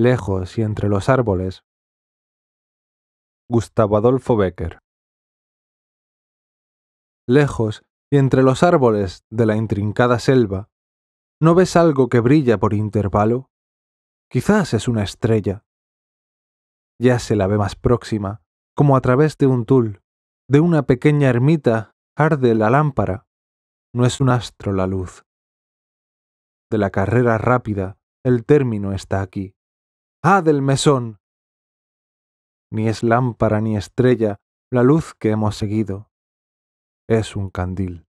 lejos y entre los árboles. Gustavo Adolfo Becker. Lejos y entre los árboles de la intrincada selva, ¿no ves algo que brilla por intervalo? Quizás es una estrella. Ya se la ve más próxima, como a través de un tul, de una pequeña ermita arde la lámpara. No es un astro la luz. De la carrera rápida, el término está aquí. ¡Ah del mesón! Ni es lámpara ni estrella la luz que hemos seguido, es un candil.